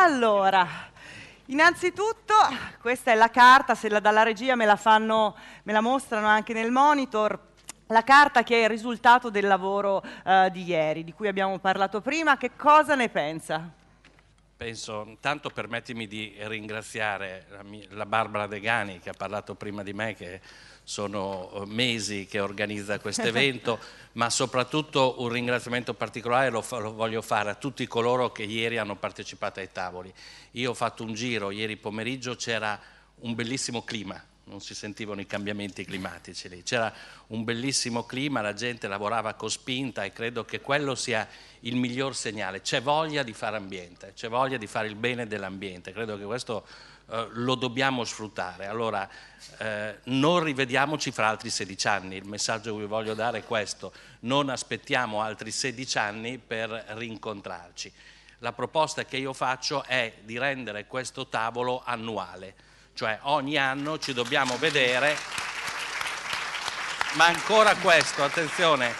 Allora, innanzitutto questa è la carta, se la, dalla regia me la, fanno, me la mostrano anche nel monitor, la carta che è il risultato del lavoro eh, di ieri, di cui abbiamo parlato prima, che cosa ne pensa? Penso, intanto permettimi di ringraziare la, mia, la Barbara Degani che ha parlato prima di me, che sono eh, mesi che organizza questo evento, ma soprattutto un ringraziamento particolare lo, fa, lo, voglio fare a tutti coloro che ieri hanno partecipato ai tavoli. Io ho fatto un giro, ieri pomeriggio c'era un bellissimo clima, non si sentivano i cambiamenti climatici lì, c'era un bellissimo clima, la gente lavorava con spinta e credo che quello sia il miglior segnale. C'è voglia di fare ambiente, c'è voglia di fare il bene dell'ambiente, credo che questo eh, lo dobbiamo sfruttare. Allora eh, non rivediamoci fra altri 16 anni, il messaggio che vi voglio dare è questo, non aspettiamo altri 16 anni per rincontrarci. La proposta che io faccio è di rendere questo tavolo annuale, cioè ogni anno ci dobbiamo vedere, ma ancora questo, attenzione,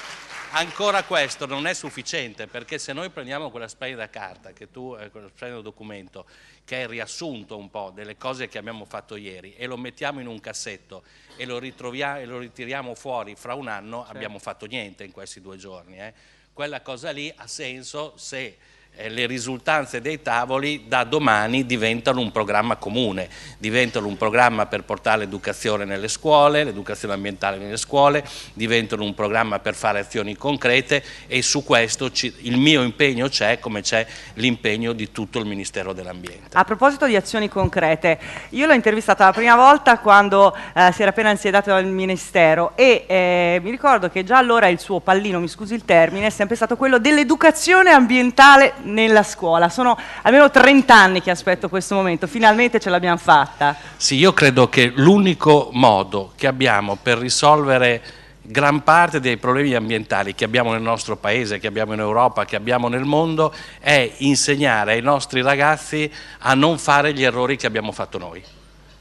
ancora questo non è sufficiente perché se noi prendiamo quella spray da carta che tu, eh, quello spray documento che è il riassunto un po' delle cose che abbiamo fatto ieri e lo mettiamo in un cassetto e lo, e lo ritiriamo fuori fra un anno certo. abbiamo fatto niente in questi due giorni eh. quella cosa lì ha senso se eh, le risultanze dei tavoli da domani diventano un programma comune, diventano un programma per portare l'educazione nelle scuole, l'educazione ambientale nelle scuole, diventano un programma per fare azioni concrete e su questo ci, il mio impegno c'è come c'è l'impegno di tutto il Ministero dell'Ambiente. A proposito di azioni concrete, io l'ho intervistata la prima volta quando eh, si era appena insiedato al Ministero e eh, mi ricordo che già allora il suo pallino, mi scusi il termine, è sempre stato quello dell'educazione ambientale nella scuola. Sono almeno 30 anni che aspetto questo momento, finalmente ce l'abbiamo fatta. Sì, io credo che l'unico modo che abbiamo per risolvere gran parte dei problemi ambientali che abbiamo nel nostro paese, che abbiamo in Europa, che abbiamo nel mondo, è insegnare ai nostri ragazzi a non fare gli errori che abbiamo fatto noi.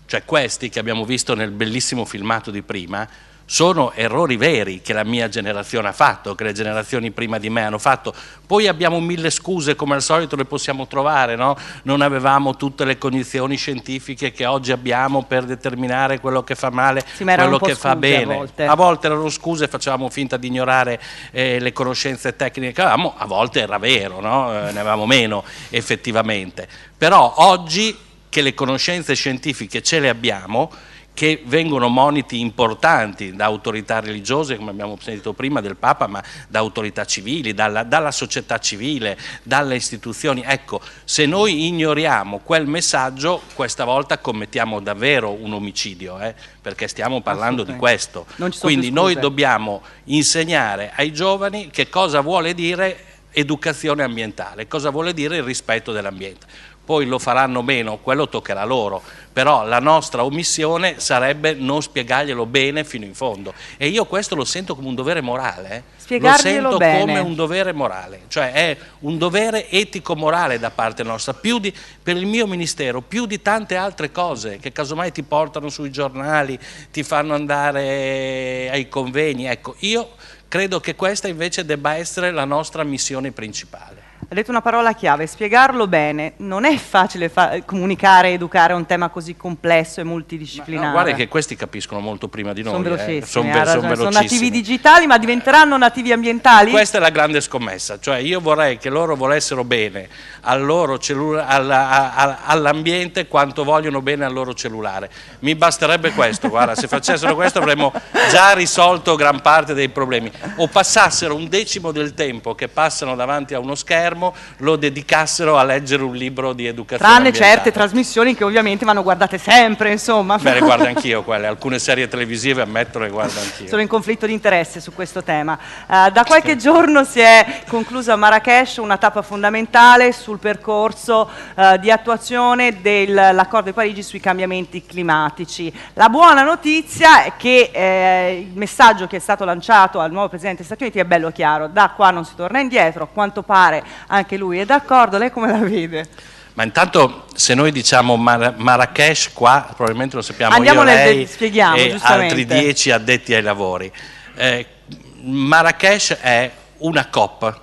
Cioè questi che abbiamo visto nel bellissimo filmato di prima, sono errori veri che la mia generazione ha fatto, che le generazioni prima di me hanno fatto. Poi abbiamo mille scuse, come al solito le possiamo trovare, no? non avevamo tutte le cognizioni scientifiche che oggi abbiamo per determinare quello che fa male, sì, quello che fa bene. A volte. a volte. erano scuse, facevamo finta di ignorare eh, le conoscenze tecniche che avevamo, a volte era vero, no? eh, ne avevamo meno effettivamente. Però oggi che le conoscenze scientifiche ce le abbiamo, che vengono moniti importanti da autorità religiose, come abbiamo sentito prima del Papa, ma da autorità civili, dalla, dalla società civile, dalle istituzioni. Ecco, se noi ignoriamo quel messaggio, questa volta commettiamo davvero un omicidio, eh? perché stiamo parlando di questo. Quindi noi dobbiamo insegnare ai giovani che cosa vuole dire educazione ambientale, cosa vuole dire il rispetto dell'ambiente poi lo faranno meno, quello toccherà loro, però la nostra omissione sarebbe non spiegarglielo bene fino in fondo e io questo lo sento come un dovere morale, eh? lo sento bene. come un dovere morale, cioè è un dovere etico-morale da parte nostra, più di, per il mio ministero, più di tante altre cose che casomai ti portano sui giornali, ti fanno andare ai convegni, ecco, io credo che questa invece debba essere la nostra missione principale. Ha detto una parola chiave, spiegarlo bene. Non è facile fa comunicare educare un tema così complesso e multidisciplinare. Ma, no, guarda che questi capiscono molto prima di noi. Sono eh. velocissimi, eh. son, ve son velocissimi. Sono nativi digitali, ma diventeranno nativi ambientali? Questa è la grande scommessa. Cioè io vorrei che loro volessero bene all'ambiente quanto vogliono bene al loro cellulare. Mi basterebbe questo, guarda, se facessero questo avremmo già risolto gran parte dei problemi. O passassero un decimo del tempo che passano davanti a uno schermo fermo lo dedicassero a leggere un libro di educazione Tranne ambientale. certe trasmissioni che ovviamente vanno guardate sempre, insomma. Beh, le guardo anch'io quelle, alcune serie televisive ammetto le guardo anch'io. Sono in conflitto di interesse su questo tema. Uh, da qualche sì. giorno si è conclusa a Marrakesh una tappa fondamentale sul percorso uh, di attuazione dell'accordo di Parigi sui cambiamenti climatici. La buona notizia è che eh, il messaggio che è stato lanciato al nuovo Presidente degli Stati Uniti è bello chiaro, da qua non si torna indietro, a quanto pare anche lui è d'accordo, lei come la vede? Ma intanto se noi diciamo Mar- Marrakesh qua, probabilmente lo sappiamo Andiamo io, lei de- e altri dieci addetti ai lavori. Eh, Marrakesh è una COP,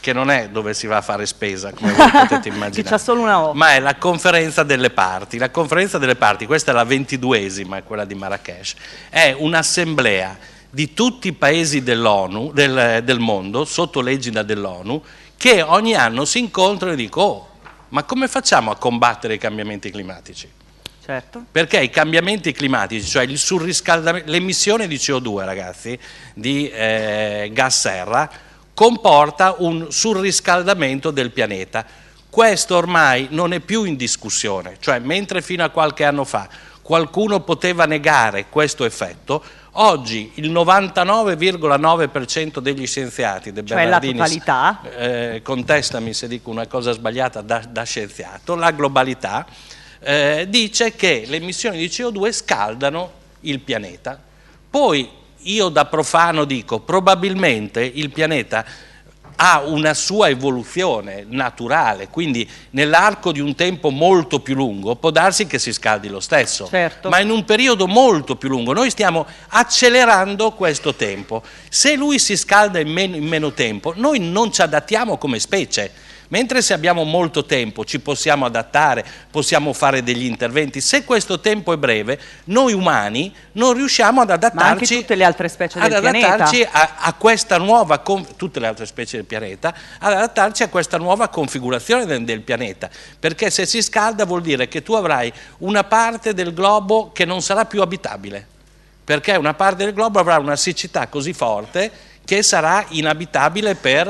che non è dove si va a fare spesa, come voi potete immaginare, ma è la conferenza delle parti. La conferenza delle parti, questa è la ventiduesima, quella di Marrakesh, è un'assemblea di tutti i paesi dell'ONU, del, del mondo, sotto l'egida dell'ONU, che ogni anno si incontrano e dicono oh, ma come facciamo a combattere i cambiamenti climatici? Certo. Perché i cambiamenti climatici, cioè il surriscaldamento, l'emissione di CO2 ragazzi, di eh, gas serra, comporta un surriscaldamento del pianeta. Questo ormai non è più in discussione, cioè mentre fino a qualche anno fa qualcuno poteva negare questo effetto, Oggi il 99,9% degli scienziati, De cioè la totalità, eh, contestami se dico una cosa sbagliata da, da scienziato, la globalità, eh, dice che le emissioni di CO2 scaldano il pianeta. Poi io da profano dico probabilmente il pianeta ha una sua evoluzione naturale, quindi nell'arco di un tempo molto più lungo può darsi che si scaldi lo stesso, certo. ma in un periodo molto più lungo noi stiamo accelerando questo tempo. Se lui si scalda in meno, in meno tempo, noi non ci adattiamo come specie. Mentre se abbiamo molto tempo ci possiamo adattare, possiamo fare degli interventi, se questo tempo è breve, noi umani non riusciamo ad adattarci, ad adattarci a, a, questa nuova, tutte le altre specie del pianeta, ad adattarci a questa nuova configurazione del, del pianeta, perché se si scalda vuol dire che tu avrai una parte del globo che non sarà più abitabile, perché una parte del globo avrà una siccità così forte che sarà inabitabile per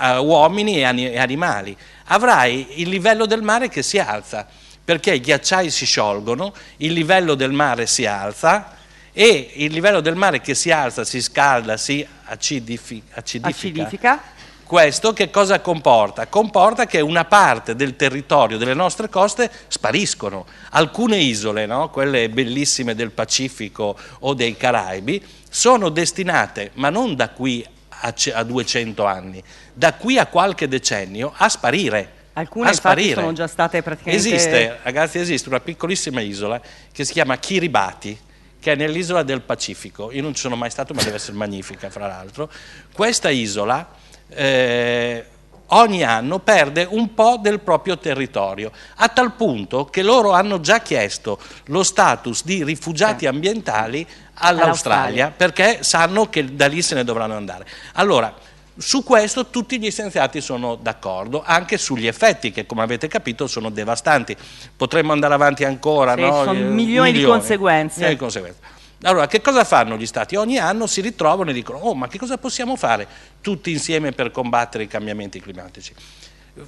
uh, uomini e, ani- e animali. Avrai il livello del mare che si alza, perché i ghiacciai si sciolgono, il livello del mare si alza, e il livello del mare che si alza, si scalda, si acidifi, acidifica, acidifica, questo che cosa comporta? Comporta che una parte del territorio delle nostre coste spariscono. Alcune isole, no? quelle bellissime del Pacifico o dei Caraibi, sono destinate, ma non da qui a, 200 anni, da qui a qualche decennio a sparire. Alcune infatti sono già state praticamente... Esiste, ragazzi, esiste una piccolissima isola che si chiama Kiribati, che è nell'isola del Pacifico. Io non ci sono mai stato, ma deve essere magnifica, fra l'altro. Questa isola eh, ogni anno perde un po' del proprio territorio, a tal punto che loro hanno già chiesto lo status di rifugiati ambientali all'Australia, perché sanno che da lì se ne dovranno andare. Allora, su questo tutti gli scienziati sono d'accordo, anche sugli effetti che come avete capito sono devastanti. Potremmo andare avanti ancora. Sì, no? Sono milioni, eh, milioni, di, conseguenze. milioni di conseguenze. Allora, che cosa fanno gli Stati? Ogni anno si ritrovano e dicono, oh, ma che cosa possiamo fare tutti insieme per combattere i cambiamenti climatici?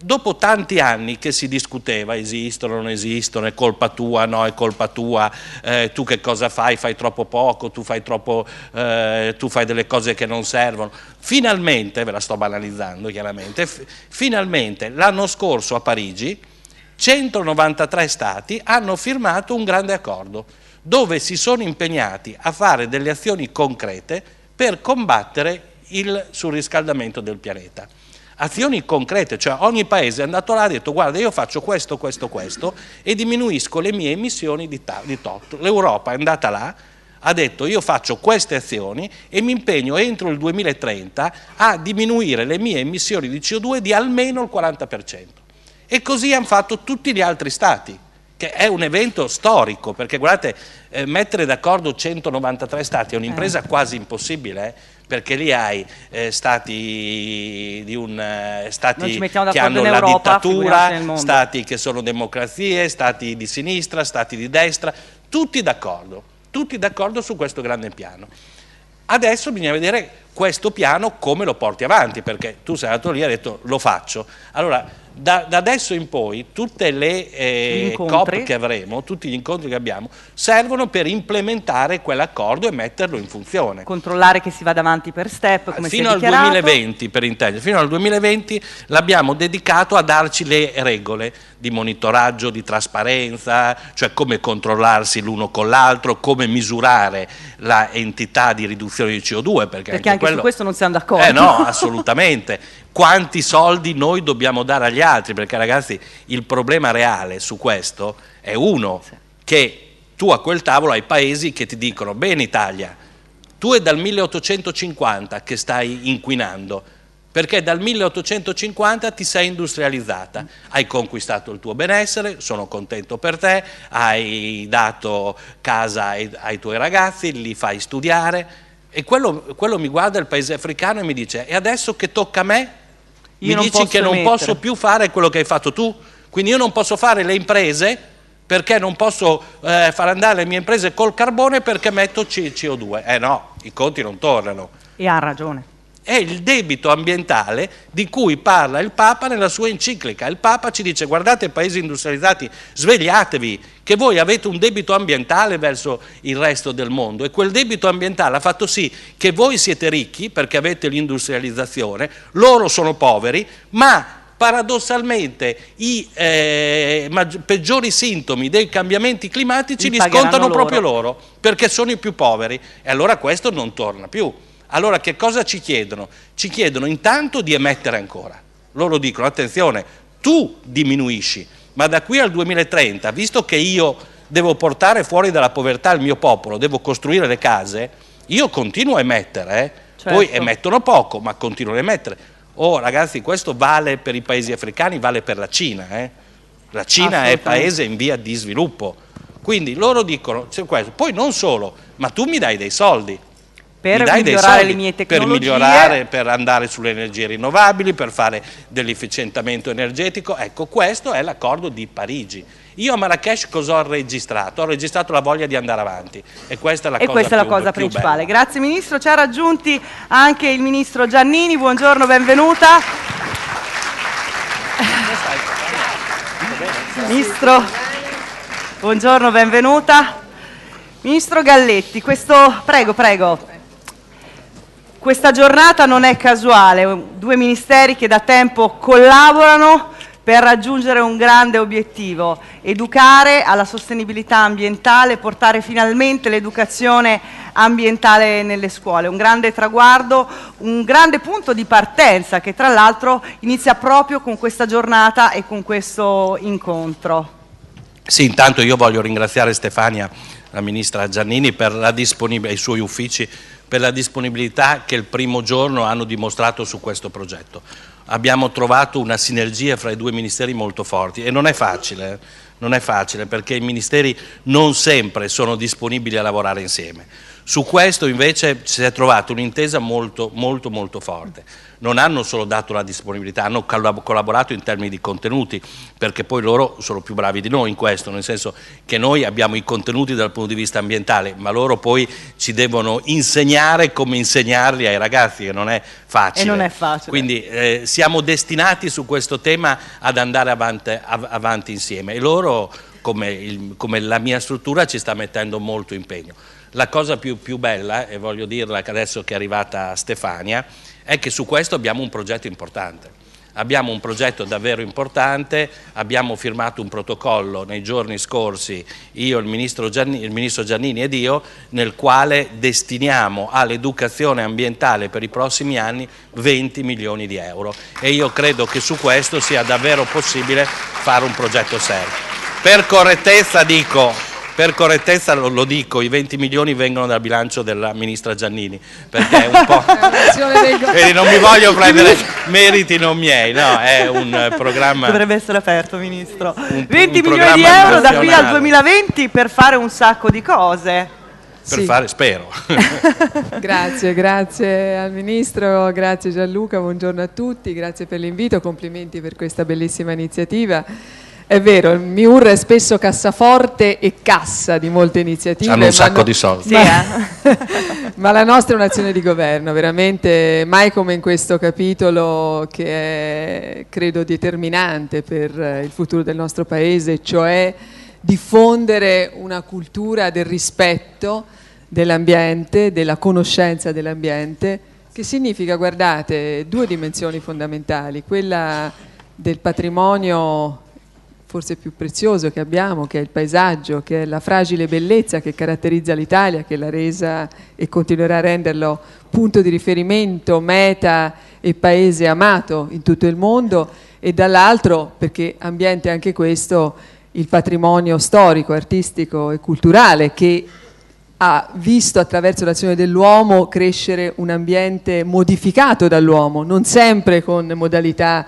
Dopo tanti anni che si discuteva, esistono, non esistono, è colpa tua, no, è colpa tua, eh, tu che cosa fai, fai troppo poco, tu fai, troppo, eh, tu fai delle cose che non servono. Finalmente, ve la sto banalizzando chiaramente, finalmente l'anno scorso a Parigi 193 stati hanno firmato un grande accordo dove si sono impegnati a fare delle azioni concrete per combattere il surriscaldamento del pianeta. Azioni concrete, cioè ogni paese è andato là e ha detto guarda io faccio questo, questo, questo e diminuisco le mie emissioni di, di tot. L'Europa è andata là, ha detto io faccio queste azioni e mi impegno entro il 2030 a diminuire le mie emissioni di CO2 di almeno il 40%. E così hanno fatto tutti gli altri stati che è un evento storico, perché guardate, eh, mettere d'accordo 193 stati è un'impresa eh. quasi impossibile, eh, perché lì hai eh, stati, un, eh, stati che hanno la dittatura, stati che sono democrazie, stati di sinistra, stati di destra, tutti d'accordo, tutti d'accordo su questo grande piano. Adesso bisogna vedere questo piano come lo porti avanti, perché tu sei andato lì e hai detto lo faccio. Allora, da, da, adesso in poi tutte le eh, COP che avremo, tutti gli incontri che abbiamo, servono per implementare quell'accordo e metterlo in funzione. Controllare che si vada avanti per step, ah, come fino si al 2020 per intendere, fino al 2020 l'abbiamo dedicato a darci le regole di monitoraggio, di trasparenza, cioè come controllarsi l'uno con l'altro, come misurare l'entità di riduzione di CO2, perché, perché anche, anche quello... su questo non siamo d'accordo. Eh no, assolutamente quanti soldi noi dobbiamo dare agli altri, perché ragazzi il problema reale su questo è uno, che tu a quel tavolo hai paesi che ti dicono bene Italia, tu è dal 1850 che stai inquinando, perché dal 1850 ti sei industrializzata, mm. hai conquistato il tuo benessere, sono contento per te, hai dato casa ai, ai tuoi ragazzi, li fai studiare e quello, quello mi guarda il paese africano e mi dice e adesso che tocca a me? Io mi dici che non mettere. posso più fare quello che hai fatto tu, quindi io non posso fare le imprese perché non posso eh, far andare le mie imprese col carbone perché metto CO2. Eh no, i conti non tornano. E ha ragione è il debito ambientale di cui parla il Papa nella sua enciclica. Il Papa ci dice guardate paesi industrializzati, svegliatevi che voi avete un debito ambientale verso il resto del mondo e quel debito ambientale ha fatto sì che voi siete ricchi perché avete l'industrializzazione, loro sono poveri, ma paradossalmente i eh, peggiori sintomi dei cambiamenti climatici li, li scontano loro. proprio loro perché sono i più poveri e allora questo non torna più. Allora che cosa ci chiedono? Ci chiedono intanto di emettere ancora. Loro dicono, attenzione, tu diminuisci, ma da qui al 2030, visto che io devo portare fuori dalla povertà il mio popolo, devo costruire le case, io continuo a emettere, eh? certo. poi emettono poco, ma continuano a emettere. Oh ragazzi, questo vale per i paesi africani, vale per la Cina. Eh? La Cina è paese in via di sviluppo. Quindi loro dicono, cioè, poi non solo, ma tu mi dai dei soldi per migliorare le mie tecnologie. Per migliorare, per andare sulle energie rinnovabili, per fare dell'efficientamento energetico. Ecco, questo è l'accordo di Parigi. Io a Marrakesh cosa ho registrato? Ho registrato la voglia di andare avanti e questa è la e cosa, questa è la cosa principale. Bella. Grazie Ministro, ci ha raggiunti anche il Ministro Giannini, buongiorno, benvenuta. Ministro, buongiorno, benvenuta. Ministro Galletti, questo... prego, prego. Questa giornata non è casuale, due ministeri che da tempo collaborano per raggiungere un grande obiettivo, educare alla sostenibilità ambientale, portare finalmente l'educazione ambientale nelle scuole. Un grande traguardo, un grande punto di partenza che tra l'altro inizia proprio con questa giornata e con questo incontro. Sì, intanto io voglio ringraziare Stefania, la ministra Giannini, per la disponibilità, i suoi uffici per la disponibilità che il primo giorno hanno dimostrato su questo progetto. Abbiamo trovato una sinergia fra i due ministeri molto forti e non è facile, non è facile perché i ministeri non sempre sono disponibili a lavorare insieme. Su questo invece si è trovata un'intesa molto, molto, molto forte. Non hanno solo dato la disponibilità, hanno collaborato in termini di contenuti, perché poi loro sono più bravi di noi in questo, nel senso che noi abbiamo i contenuti dal punto di vista ambientale, ma loro poi ci devono insegnare come insegnarli ai ragazzi, che non è facile. E non è facile. Quindi eh, siamo destinati su questo tema ad andare avanti, av avanti insieme e loro, come, il, come la mia struttura, ci sta mettendo molto impegno. La cosa più, più bella, e voglio dirla adesso che è arrivata Stefania, è che su questo abbiamo un progetto importante abbiamo un progetto davvero importante, abbiamo firmato un protocollo nei giorni scorsi, io, il ministro Giannini, il ministro Giannini ed io, nel quale destiniamo all'educazione ambientale per i prossimi anni 20 milioni di euro e io credo che su questo sia davvero possibile fare un progetto serio. Per correttezza dico per correttezza lo, lo, dico, i 20 milioni vengono dal bilancio della ministra Giannini, perché è un po'... Quindi ah, non mi voglio prendere meriti non miei, no, è un programma... Dovrebbe essere aperto, Ministro. Un, 20 un milioni di euro da qui al 2020 per fare un sacco di cose. Per sì. fare, spero. grazie, grazie al Ministro, grazie Gianluca, buongiorno a tutti, grazie per l'invito, complimenti per questa bellissima iniziativa. È vero, il MIUR è spesso cassaforte e cassa di molte iniziative. Hanno un sacco no, di soldi. Sì, eh? ma la nostra è un'azione di governo, veramente mai come in questo capitolo che è, credo, determinante per eh, il futuro del nostro Paese, cioè diffondere una cultura del rispetto dell'ambiente, della conoscenza dell'ambiente, che significa, guardate, due dimensioni fondamentali, quella del patrimonio forse più prezioso che abbiamo, che è il paesaggio, che è la fragile bellezza che caratterizza l'Italia, che l'ha resa e continuerà a renderlo punto di riferimento, meta e paese amato in tutto il mondo e dall'altro, perché ambiente anche questo, il patrimonio storico, artistico e culturale che ha visto attraverso l'azione dell'uomo crescere un ambiente modificato dall'uomo, non sempre con modalità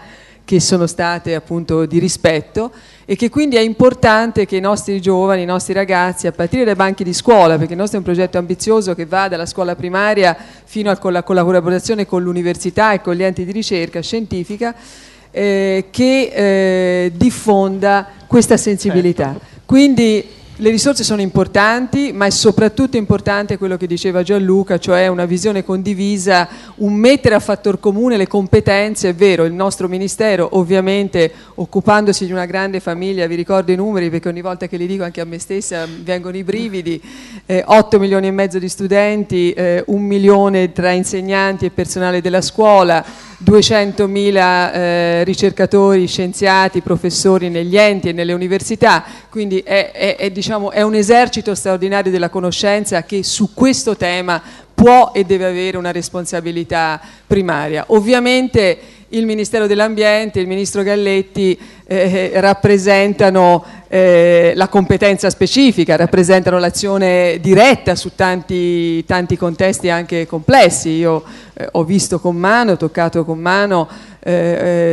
che sono state appunto di rispetto e che quindi è importante che i nostri giovani, i nostri ragazzi, a partire dai banchi di scuola, perché il nostro è un progetto ambizioso che va dalla scuola primaria fino alla collaborazione con l'università e con gli enti di ricerca scientifica, eh, che eh, diffonda questa sensibilità. Certo. Quindi le risorse sono importanti, ma è soprattutto importante quello che diceva Gianluca, cioè una visione condivisa, un mettere a fattor comune le competenze, è vero, il nostro Ministero ovviamente occupandosi di una grande famiglia, vi ricordo i numeri perché ogni volta che li dico anche a me stessa vengono i brividi, eh, 8 milioni e mezzo di studenti, eh, 1 milione tra insegnanti e personale della scuola, 200.000 eh, ricercatori, scienziati, professori negli enti e nelle università, quindi è, è, è, diciamo, è un esercito straordinario della conoscenza che su questo tema può e deve avere una responsabilità primaria. Ovviamente il Ministero dell'Ambiente e il Ministro Galletti eh, eh rappresentano eh, la competenza specifica, rappresentano l'azione diretta su tanti, tanti, contesti anche complessi. Io eh, ho visto con mano, ho toccato con mano eh,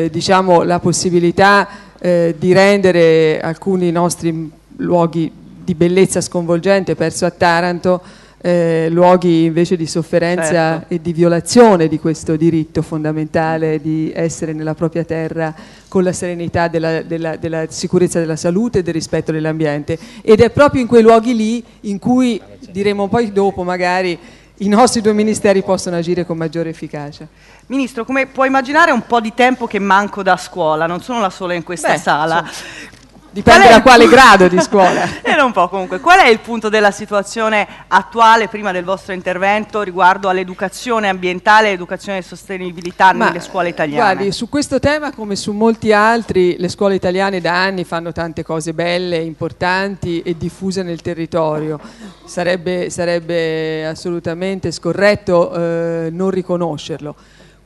eh diciamo, la possibilità eh, di rendere alcuni nostri luoghi di bellezza sconvolgente perso a Taranto eh, luoghi invece di sofferenza certo. e di violazione di questo diritto fondamentale di essere nella propria terra con la serenità della, della, della sicurezza della salute e del rispetto dell'ambiente. Ed è proprio in quei luoghi lì in cui, diremo poi dopo magari, i nostri due ministeri possono agire con maggiore efficacia. Ministro, come puoi immaginare è un po' di tempo che manco da scuola, non sono la sola in questa Beh, sala. Insomma. Dipende da quale grado di scuola. e non po' comunque. Qual è il punto della situazione attuale, prima del vostro intervento, riguardo all'educazione ambientale e educazione e sostenibilità Ma, nelle scuole eh, italiane? Guardi, su questo tema, come su molti altri, le scuole italiane da anni fanno tante cose belle, importanti e diffuse nel territorio. Sarebbe, sarebbe assolutamente scorretto eh, non riconoscerlo.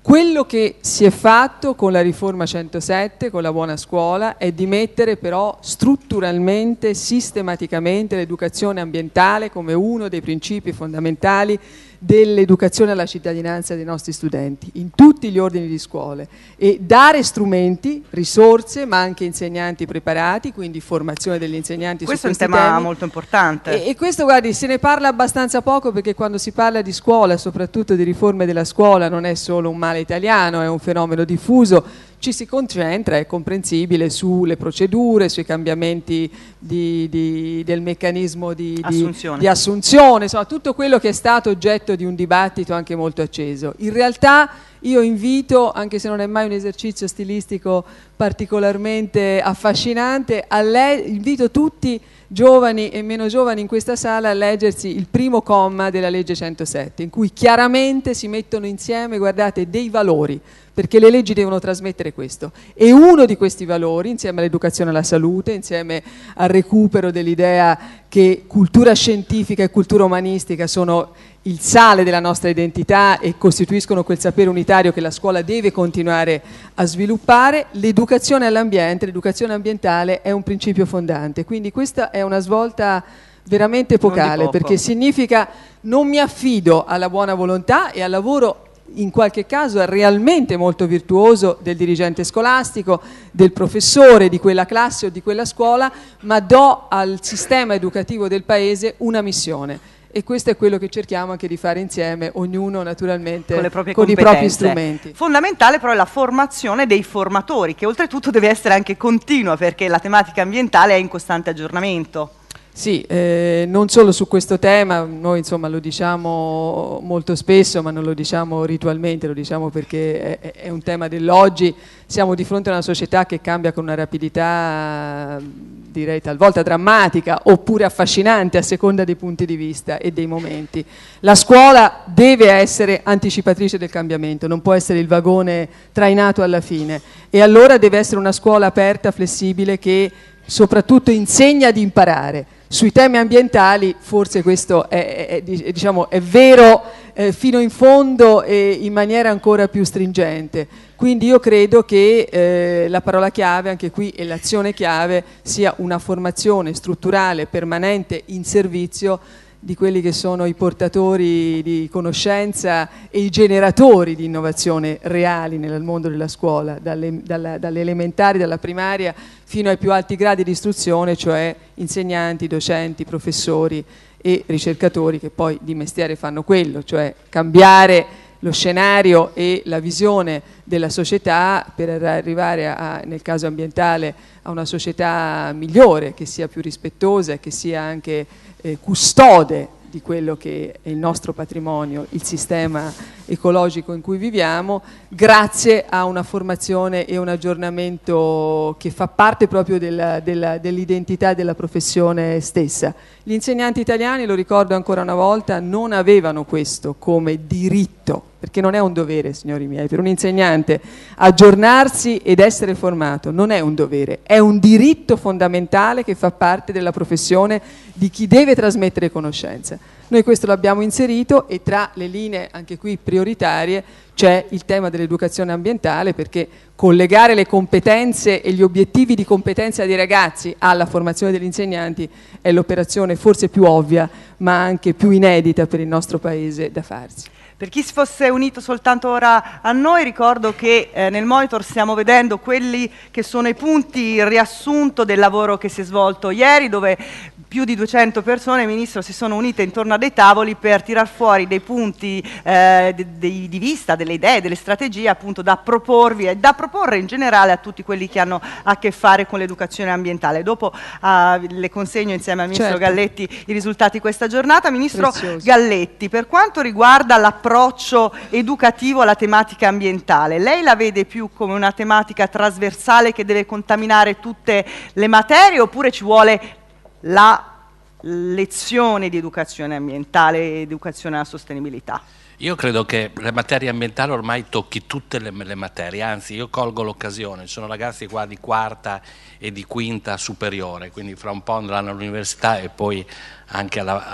Quello che si è fatto con la riforma 107, con la buona scuola, è di mettere però strutturalmente, sistematicamente l'educazione ambientale come uno dei principi fondamentali dell'educazione alla cittadinanza dei nostri studenti in tutti gli ordini di scuole e dare strumenti, risorse, ma anche insegnanti preparati, quindi formazione degli insegnanti questo è un tema temi. molto importante. E, e, questo, guardi, se ne parla abbastanza poco perché quando si parla di scuola, soprattutto di riforme della scuola, non è solo un male italiano, è un fenomeno diffuso, ci si concentra, è comprensibile, sulle procedure, sui cambiamenti di, di, del meccanismo di assunzione. di assunzione. insomma tutto quello che è stato oggetto di un dibattito anche molto acceso. In realtà io invito, anche se non è mai un esercizio stilistico particolarmente affascinante, lei, invito tutti giovani e meno giovani in questa sala a leggersi il primo comma della legge 107, in cui chiaramente si mettono insieme, guardate, dei valori, perché le leggi devono trasmettere questo. E uno di questi valori, insieme all'educazione alla salute, insieme al recupero dell'idea che cultura scientifica e cultura umanistica sono il sale della nostra identità e costituiscono quel sapere unitario che la scuola deve continuare a sviluppare, l'educazione all'ambiente, l'educazione ambientale è un principio fondante. Quindi questa è una svolta veramente epocale perché significa non mi affido alla buona volontà e al lavoro in qualche caso è realmente molto virtuoso del dirigente scolastico, del professore di quella classe o di quella scuola, ma do al sistema educativo del paese una missione. E questo è quello che cerchiamo anche di fare insieme, ognuno naturalmente con, con i propri strumenti. Fondamentale però è la formazione dei formatori, che oltretutto deve essere anche continua perché la tematica ambientale è in costante aggiornamento. Sì, eh, non solo su questo tema, noi insomma, lo diciamo molto spesso, ma non lo diciamo ritualmente, lo diciamo perché è, è un tema dell'oggi. Siamo di fronte a una società che cambia con una rapidità, direi talvolta drammatica, oppure affascinante a seconda dei punti di vista e dei momenti. La scuola deve essere anticipatrice del cambiamento, non può essere il vagone trainato alla fine. E allora deve essere una scuola aperta, flessibile, che soprattutto insegna ad imparare sui temi ambientali forse questo è, è, è, diciamo, è vero eh, fino in fondo e in maniera ancora più stringente. Quindi io credo che eh, la parola chiave anche qui e l'azione chiave sia una formazione strutturale permanente in servizio di quelli che sono i portatori di conoscenza e i generatori di innovazione reali nel mondo della scuola, dalle, dalla, dalle, elementari, dalla primaria fino ai più alti gradi di istruzione, cioè insegnanti, docenti, professori e ricercatori che poi di mestiere fanno quello, cioè cambiare lo scenario e la visione della società per arrivare a, nel caso ambientale a una società migliore, che sia più rispettosa, e che sia anche eh, custode di quello che è il nostro patrimonio, il sistema ecologico in cui viviamo, grazie a una formazione e un aggiornamento che fa parte proprio dell'identità e della professione stessa. Gli insegnanti italiani, lo ricordo ancora una volta, non avevano questo come diritto, perché non è un dovere, signori miei, per un insegnante aggiornarsi ed essere formato non è un dovere, è un diritto fondamentale che fa parte della professione di chi deve trasmettere conoscenza. Noi questo l'abbiamo inserito e tra le linee anche qui prioritarie c'è il tema dell'educazione ambientale perché collegare le competenze e gli obiettivi di competenza dei ragazzi alla formazione degli insegnanti è l'operazione forse più ovvia ma anche più inedita per il nostro Paese da farsi. Per chi si fosse unito soltanto ora a noi, ricordo che eh, nel monitor stiamo vedendo quelli che sono i punti, il riassunto del lavoro che si è svolto ieri, dove più di 200 persone, Ministro, si sono unite intorno a dei tavoli per tirar fuori dei punti eh, di, di, vista, delle idee, delle strategie appunto da proporvi e da proporre in generale a tutti quelli che hanno a che fare con l'educazione ambientale. Dopo eh, le consegno insieme al Ministro certo. Galletti i risultati di questa giornata. Ministro Prezioso. Galletti, per quanto riguarda l'approccio educativo alla tematica ambientale, lei la vede più come una tematica trasversale che deve contaminare tutte le materie oppure ci vuole la lezione di educazione ambientale e educazione alla sostenibilità? Io credo che la materia ambientale ormai tocchi tutte le, le materie, anzi io colgo l'occasione, ci sono ragazzi qua di quarta e di quinta superiore, quindi fra un po' andranno all'università e poi anche alla,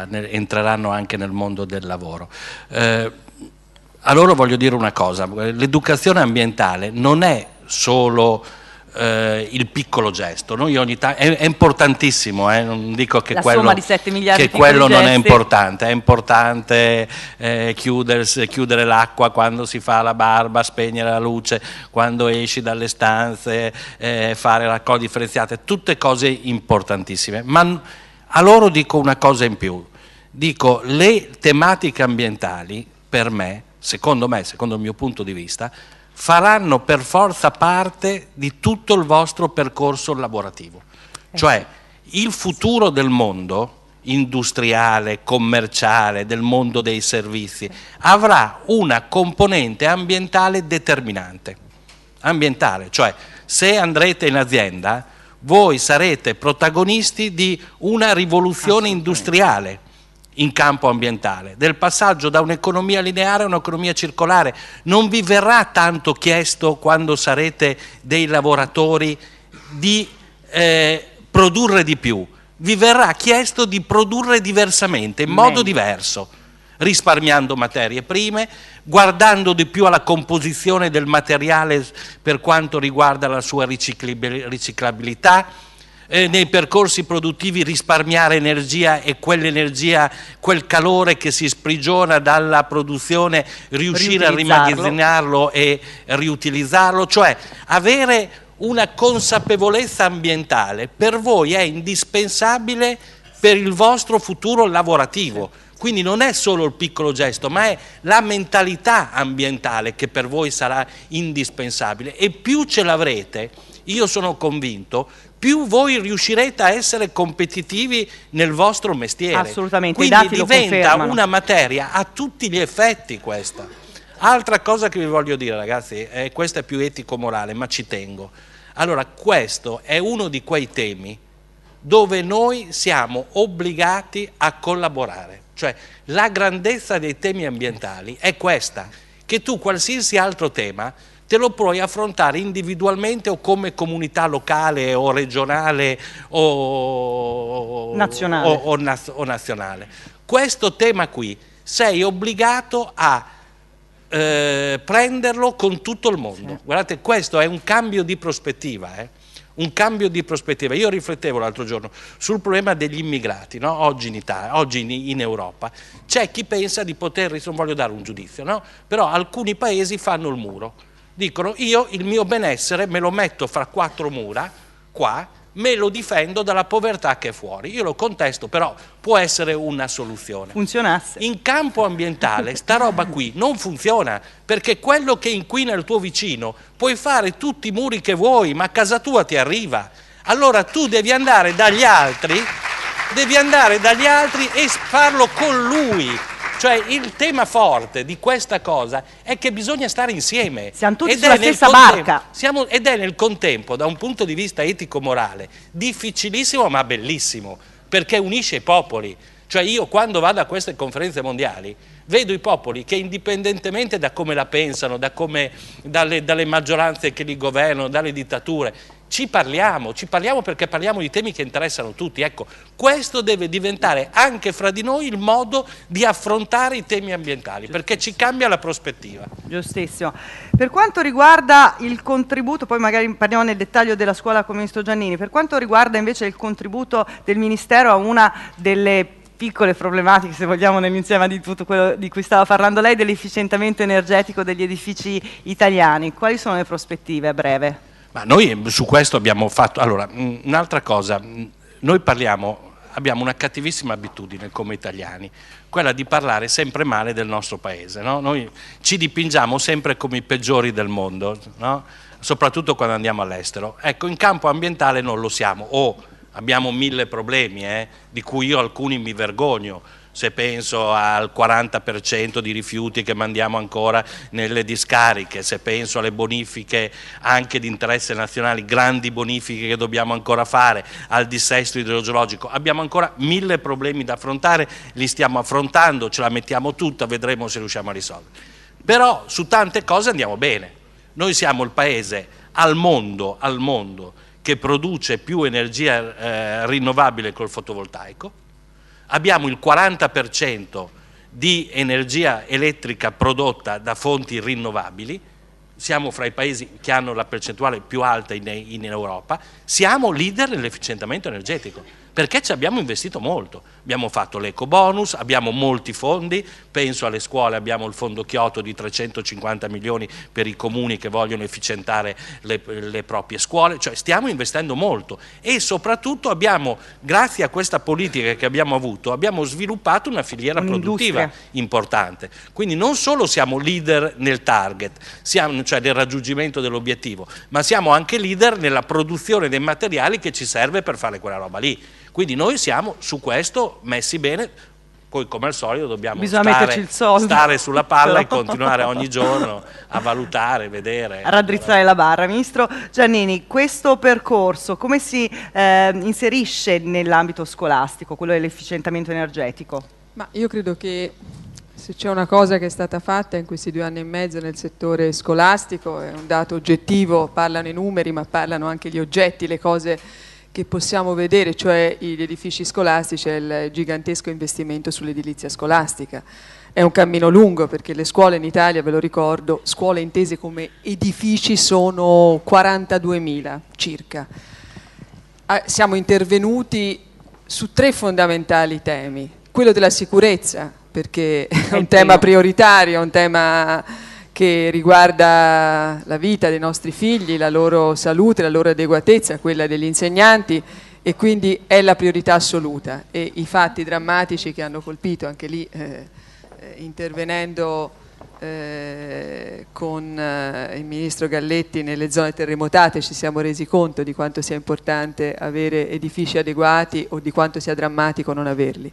a, ne, entreranno anche nel mondo del lavoro. Eh, a loro voglio dire una cosa, l'educazione ambientale non è solo eh, il piccolo gesto. È, è, importantissimo, eh, non dico che La quello, che quello non è importante, è importante eh, chiudere l'acqua quando si fa la barba, spegnere la luce, quando esci dalle stanze, eh, fare raccolte differenziate, tutte cose importantissime. Ma a loro dico una cosa in più, dico le tematiche ambientali per me, secondo me, secondo il mio punto di vista, faranno per forza parte di tutto il vostro percorso lavorativo. Cioè eh il futuro del mondo industriale, commerciale, del mondo dei servizi, avrà una componente ambientale determinante. Ambientale, cioè se andrete in azienda voi sarete protagonisti di una rivoluzione industriale in campo ambientale, del passaggio da un'economia lineare a un'economia circolare. Non vi verrà tanto chiesto quando sarete dei lavoratori di eh, produrre di più, vi verrà chiesto di produrre diversamente, in modo diverso risparmiando materie prime, guardando di più alla composizione del materiale per quanto riguarda la sua riciclabilità, eh, nei percorsi produttivi risparmiare energia e quell'energia, quel calore che si sprigiona dalla produzione, riuscire a rimagazzinarlo e riutilizzarlo, cioè avere una consapevolezza ambientale per voi è indispensabile per il vostro futuro lavorativo. Quindi non è solo il piccolo gesto, ma è la mentalità ambientale che per voi sarà indispensabile e più ce l'avrete, io sono convinto più voi riuscirete a essere competitivi nel vostro mestiere. Assolutamente. Quindi diventa una materia a tutti gli effetti questa. Altra cosa che vi voglio dire ragazzi, eh, questa è più etico-morale, ma ci tengo. Allora, questo è uno di quei temi dove noi siamo obbligati a collaborare. Cioè, la grandezza dei temi ambientali è questa, che tu qualsiasi altro tema te lo puoi affrontare individualmente o come comunità locale o regionale o nazionale. O, o, naz o nazionale. Questo tema qui sei obbligato a eh, prenderlo con tutto il mondo. Sì. Guardate, questo è un cambio di prospettiva. Eh? un cambio di prospettiva. Io riflettevo l'altro giorno sul problema degli immigrati, no? oggi, in Italia, oggi in, in Europa. C'è chi pensa di poter, non voglio dare un giudizio, no? però alcuni paesi fanno il muro dicono io il mio benessere me lo metto fra quattro mura, qua, me lo difendo dalla povertà che è fuori. Io lo contesto, però può essere una soluzione. Funzionasse. In campo ambientale sta roba qui non funziona, perché quello che inquina il tuo vicino puoi fare tutti i muri che vuoi, ma a casa tua ti arriva. Allora tu devi andare dagli altri, devi andare dagli altri e farlo con lui, cioè il tema forte di questa cosa è che bisogna stare insieme. Siamo tutti ed sulla stessa barca. Siamo, ed è nel contempo, da un punto di vista etico-morale, difficilissimo ma bellissimo, perché unisce i popoli. Cioè io quando vado a queste conferenze mondiali vedo i popoli che indipendentemente da come la pensano, da come, dalle, dalle maggioranze che li governano, dalle dittature, ci parliamo, ci parliamo perché parliamo di temi che interessano tutti. Ecco, questo deve diventare anche fra di noi il modo di affrontare i temi ambientali, perché ci cambia la prospettiva. Giustissimo. Per quanto riguarda il contributo, poi magari parliamo nel dettaglio della scuola con il Ministro Giannini, per quanto riguarda invece il contributo del Ministero a una delle piccole problematiche, se vogliamo, nell'insieme di tutto quello di cui stava parlando lei, dell'efficientamento energetico degli edifici italiani, quali sono le prospettive a breve? Ma noi mm, su questo abbiamo fatto... Allora, mm, un'altra cosa, mm, noi parliamo, abbiamo una cattivissima abitudine come italiani, quella di parlare sempre male del nostro paese. No? Noi ci dipingiamo sempre come i peggiori del mondo, no? soprattutto quando andiamo all'estero. Ecco, in campo ambientale non lo siamo, o oh, abbiamo mille problemi, eh, di cui io alcuni mi vergogno, se penso al 40% di rifiuti che mandiamo ancora nelle discariche, se penso alle bonifiche anche di interesse nazionale, grandi bonifiche che dobbiamo ancora fare, al dissesto idrogeologico, abbiamo ancora mille problemi da affrontare, li stiamo affrontando, ce la mettiamo tutta, vedremo se riusciamo a risolvere. Però su tante cose andiamo bene, noi siamo il paese al mondo, al mondo che produce più energia eh, rinnovabile col fotovoltaico, abbiamo il 40% di energia elettrica prodotta da fonti rinnovabili, siamo fra i paesi che hanno la percentuale più alta in, in Europa, siamo leader nell'efficientamento energetico perché ci abbiamo investito molto. Abbiamo fatto l'eco bonus, abbiamo molti fondi, penso alle scuole, abbiamo il fondo Chioto di 350 milioni per i comuni che vogliono efficientare le, le proprie scuole, cioè stiamo investendo molto e soprattutto abbiamo, grazie a questa politica che abbiamo avuto, abbiamo sviluppato una filiera produttiva importante. Quindi non solo siamo leader nel target, siamo, cioè nel raggiungimento dell'obiettivo, ma siamo anche leader nella produzione dei materiali che ci serve per fare quella roba lì. Quindi noi siamo su questo messi bene, poi come al solito dobbiamo stare, stare, sulla palla e continuare ogni giorno a valutare, vedere. A raddrizzare la barra. Ministro Giannini, questo percorso come si eh, inserisce nell'ambito scolastico, quello dell'efficientamento energetico? Ma io credo che se c'è una cosa che è stata fatta in questi due anni e mezzo nel settore scolastico, è un dato oggettivo, parlano i numeri ma parlano anche gli oggetti, le cose che possiamo vedere, cioè gli edifici scolastici e il gigantesco investimento sull'edilizia scolastica. È un cammino lungo perché le scuole in Italia, ve lo ricordo, scuole intese come edifici sono 42.000 circa. Ah, siamo intervenuti su tre fondamentali temi, quello della sicurezza, perché è un tema prioritario, un tema che riguarda la vita dei nostri figli, la loro salute, la loro adeguatezza, quella degli insegnanti e quindi è la priorità assoluta e i fatti drammatici che hanno colpito anche lì eh, eh intervenendo eh, con eh, il ministro Galletti nelle zone terremotate ci siamo resi conto di quanto sia importante avere edifici adeguati o di quanto sia drammatico non averli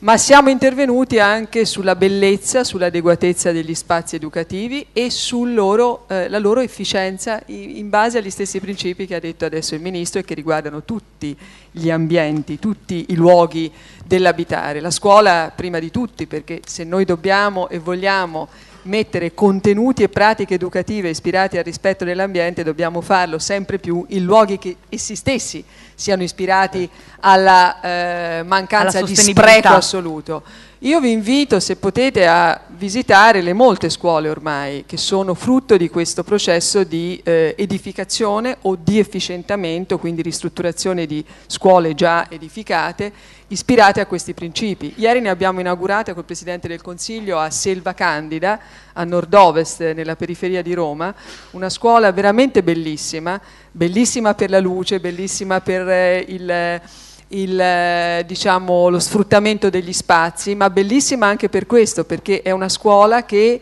ma siamo intervenuti anche sulla bellezza, sull'adeguatezza degli spazi educativi e sulla loro, eh, loro efficienza in base agli stessi principi che ha detto adesso il Ministro e che riguardano tutti gli ambienti, tutti i luoghi dell'abitare. La scuola prima di tutti perché se noi dobbiamo e vogliamo mettere contenuti e pratiche educative ispirate al rispetto dell'ambiente, dobbiamo farlo sempre più in luoghi che essi stessi siano ispirati certo. alla eh, mancanza alla di spreco assoluto. Io vi invito, se potete, a visitare le molte scuole ormai che sono frutto di questo processo di eh, edificazione o di efficientamento, quindi ristrutturazione di scuole già edificate, ispirate a questi principi. Ieri ne abbiamo inaugurate col Presidente del Consiglio a Selva Candida, a nord-ovest, nella periferia di Roma, una scuola veramente bellissima, bellissima per la luce, bellissima per eh, il il, eh, diciamo, lo sfruttamento degli spazi, ma bellissima anche per questo, perché è una scuola che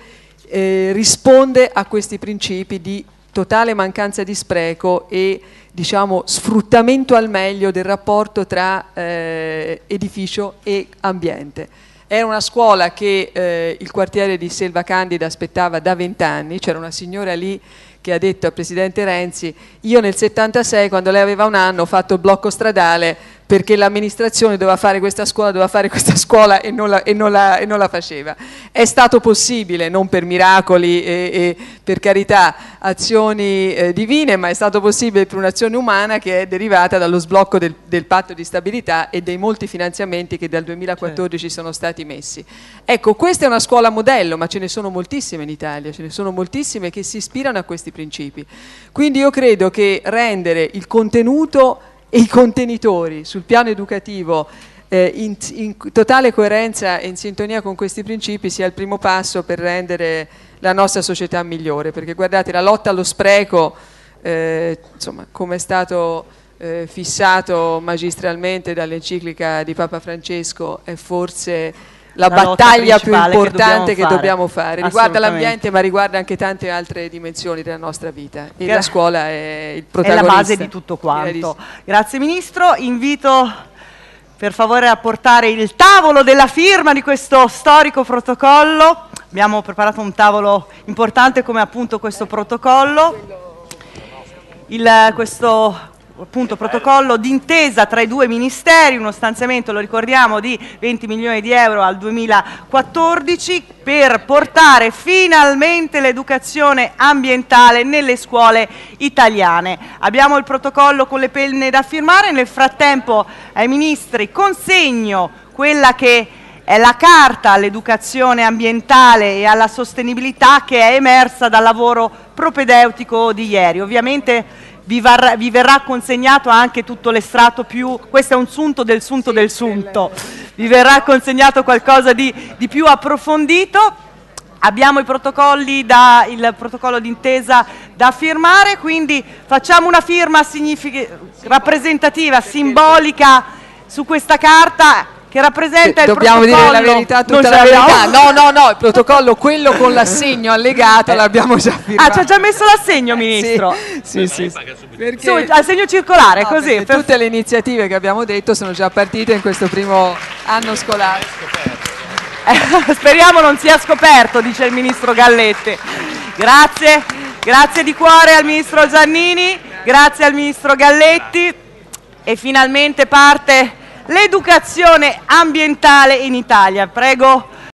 eh, risponde a questi principi di totale mancanza di spreco e diciamo, sfruttamento al meglio del rapporto tra eh, edificio e ambiente. Era una scuola che eh, il quartiere di Selva Candida aspettava da vent'anni, c'era una signora lì che ha detto al presidente Renzi, io nel 76 quando lei aveva un anno ho fatto il blocco stradale perché l'amministrazione doveva fare questa scuola, doveva fare questa scuola e non la, e non la, e non la faceva. È stato possibile, non per miracoli e, e per carità, azioni eh, divine, ma è stato possibile per un'azione umana che è derivata dallo sblocco del, del, patto di stabilità e dei molti finanziamenti che dal 2014 certo. sono stati messi. Ecco, questa è una scuola modello, ma ce ne sono moltissime in Italia, ce ne sono moltissime che si ispirano a questi principi. Quindi io credo che rendere il contenuto i contenitori sul piano educativo eh, in, in, totale coerenza e in sintonia con questi principi sia il primo passo per rendere la nostra società migliore, perché guardate la lotta allo spreco, eh, insomma, come è stato eh, fissato magistralmente dall'enciclica di Papa Francesco, è forse la, la battaglia più importante che dobbiamo, che dobbiamo fare. Riguarda l'ambiente ma riguarda anche tante altre dimensioni della nostra vita e Gra la scuola è il protagonista. È la base di tutto quanto. Grazie Ministro, invito per favore a portare il tavolo della firma di questo storico protocollo. Abbiamo preparato un tavolo importante come appunto questo protocollo. Il, questo, appunto, protocollo d'intesa tra i due ministeri, uno stanziamento, lo ricordiamo, di 20 milioni di euro al 2014 per portare finalmente l'educazione ambientale nelle scuole italiane. Abbiamo il protocollo con le penne da firmare, nel frattempo ai ministri consegno quella che è la carta all'educazione ambientale e alla sostenibilità che è emersa dal lavoro propedeutico di ieri. Ovviamente vi, var- vi, verrà consegnato anche tutto l'estratto più, questo è un sunto del sunto sì, del sunto, delle... vi verrà consegnato qualcosa di, di più approfondito. Abbiamo i protocolli da, il protocollo d'intesa da firmare, quindi facciamo una firma rappresentativa, simbolica su questa carta che rappresenta che il dobbiamo protocollo. Dobbiamo dire la verità, tutta la verità. No, no, no, il protocollo, quello con l'assegno allegato, eh. l'abbiamo già ah, firmato. Ah, ci ha già messo l'assegno, Ministro? sì, sì, sì. Perché... Su, assegno circolare, no, così. Per... Tutte le iniziative che abbiamo detto sono già partite in questo primo anno scolare. Eh, speriamo non sia scoperto, dice il Ministro Galletti. Grazie, grazie di cuore al Ministro Giannini, grazie al Ministro Galletti e finalmente parte l'educazione ambientale in Italia. Prego.